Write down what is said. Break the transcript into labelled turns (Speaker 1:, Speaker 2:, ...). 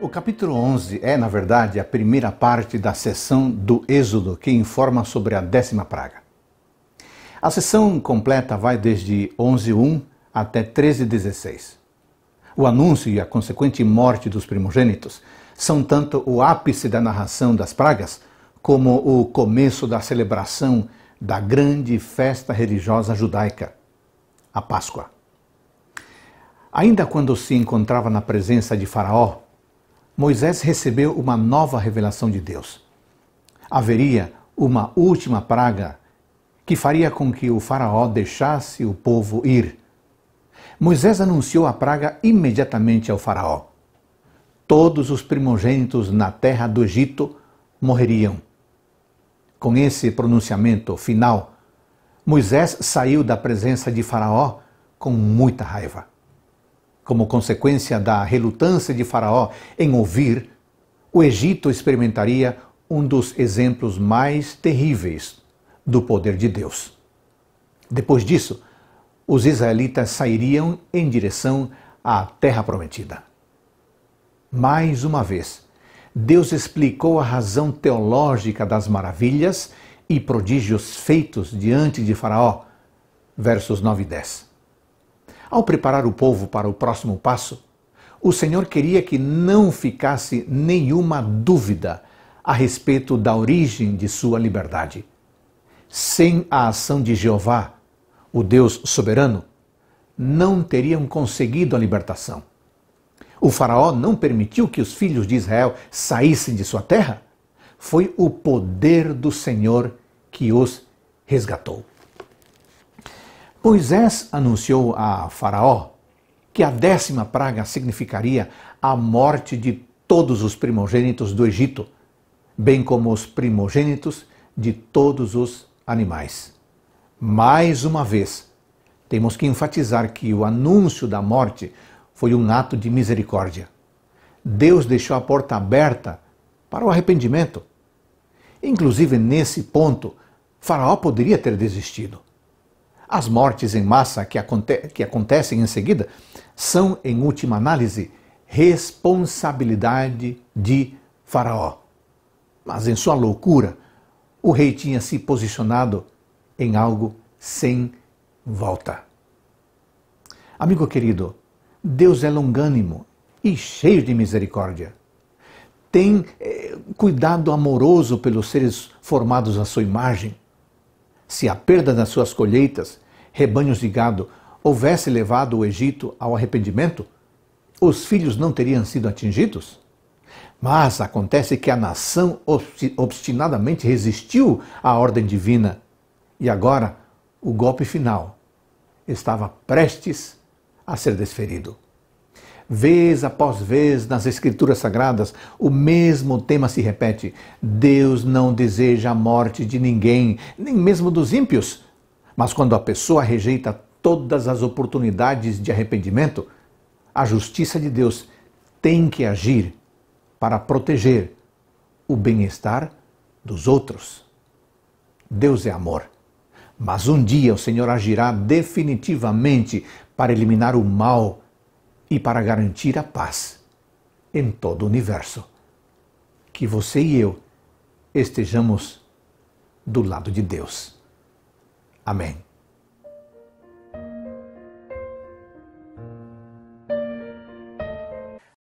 Speaker 1: O capítulo 11 é, na verdade, a primeira parte da sessão do Êxodo, que informa sobre a décima praga. A sessão completa vai desde 11.1 até 13.16. O anúncio e a consequente morte dos primogênitos são tanto o ápice da narração das pragas, como o começo da celebração da grande festa religiosa judaica, a Páscoa. Ainda quando se encontrava na presença de Faraó, Moisés recebeu uma nova revelação de Deus. Haveria uma última praga que faria com que o Faraó deixasse o povo ir. Moisés anunciou a praga imediatamente ao Faraó. Todos os primogênitos na terra do Egito morreriam. Com esse pronunciamento final, Moisés saiu da presença de Faraó com muita raiva. Como consequência da relutância de Faraó em ouvir, o Egito experimentaria um dos exemplos mais terríveis do poder de Deus. Depois disso, os israelitas sairiam em direção à terra prometida. Mais uma vez, Deus explicou a razão teológica das maravilhas e prodígios feitos diante de Faraó. Versos 9 e 10. Ao preparar o povo para o próximo passo, o Senhor queria que não ficasse nenhuma dúvida a respeito da origem de sua liberdade. Sem a ação de Jeová, o Deus soberano, não teriam conseguido a libertação. O Faraó não permitiu que os filhos de Israel saíssem de sua terra. Foi o poder do Senhor que os resgatou. Moisés anunciou a Faraó que a décima praga significaria a morte de todos os primogênitos do Egito, bem como os primogênitos de todos os animais. Mais uma vez, temos que enfatizar que o anúncio da morte foi um ato de misericórdia. Deus deixou a porta aberta para o arrependimento. Inclusive, nesse ponto, Faraó poderia ter desistido. As mortes em massa que, aconte que acontecem em seguida são, em última análise, responsabilidade de Faraó. Mas em sua loucura, o rei tinha se posicionado em algo sem volta. Amigo querido, Deus é longânimo e cheio de misericórdia. Tem eh, cuidado amoroso pelos seres formados à sua imagem. Se a perda das suas colheitas, rebanhos de gado, houvesse levado o Egito ao arrependimento, os filhos não teriam sido atingidos? Mas acontece que a nação obstinadamente resistiu à ordem divina. E agora, o golpe final estava prestes a ser desferido. Vez após vez nas Escrituras Sagradas, o mesmo tema se repete: Deus não deseja a morte de ninguém, nem mesmo dos ímpios. Mas quando a pessoa rejeita todas as oportunidades de arrependimento, a justiça de Deus tem que agir para proteger o bem-estar dos outros. Deus é amor. Mas um dia o Senhor agirá definitivamente para eliminar o mal e para garantir a paz em todo o universo. Que você e eu estejamos do lado de Deus. Amém.